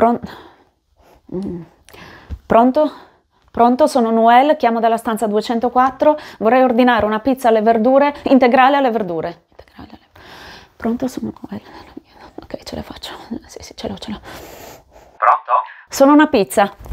Pronto? Pronto? Pronto, sono Noel, chiamo dalla stanza 204, vorrei ordinare una pizza alle verdure, integrale alle verdure. Integrale alle... Pronto, sono Noel. Ok, ce la faccio. Sì, sì, ce l'ho, ce l'ho. Pronto? Sono una pizza.